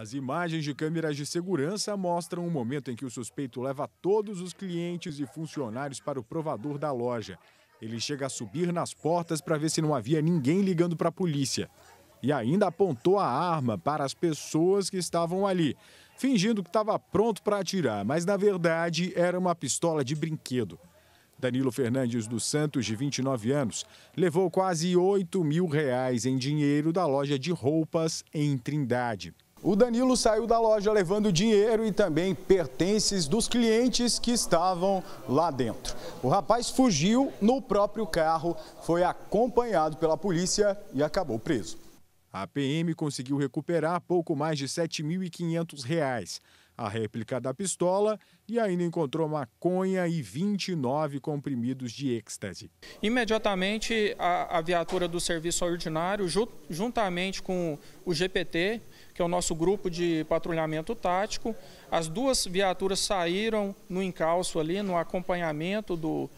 As imagens de câmeras de segurança mostram o momento em que o suspeito leva todos os clientes e funcionários para o provador da loja. Ele chega a subir nas portas para ver se não havia ninguém ligando para a polícia. E ainda apontou a arma para as pessoas que estavam ali, fingindo que estava pronto para atirar, mas na verdade era uma pistola de brinquedo. Danilo Fernandes dos Santos, de 29 anos, levou quase 8 mil reais em dinheiro da loja de roupas em Trindade. O Danilo saiu da loja levando dinheiro e também pertences dos clientes que estavam lá dentro. O rapaz fugiu no próprio carro, foi acompanhado pela polícia e acabou preso. A PM conseguiu recuperar pouco mais de R$ 7.500, a réplica da pistola e ainda encontrou maconha e 29 comprimidos de êxtase. Imediatamente, a, a viatura do serviço ordinário, ju, juntamente com o GPT, que é o nosso grupo de patrulhamento tático, as duas viaturas saíram no encalço ali, no acompanhamento do,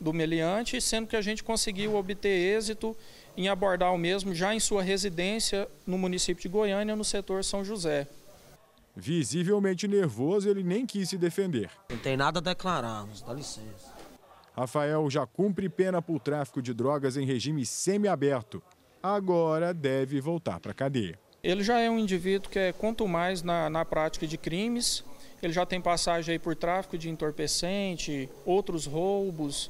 do meliante, sendo que a gente conseguiu obter êxito em abordar o mesmo já em sua residência no município de Goiânia, no setor São José. Visivelmente nervoso, ele nem quis se defender. Não tem nada a declarar, mas dá licença. Rafael já cumpre pena por tráfico de drogas em regime semiaberto. Agora deve voltar para a cadeia. Ele já é um indivíduo que é quanto mais na, na prática de crimes, ele já tem passagem aí por tráfico de entorpecente, outros roubos,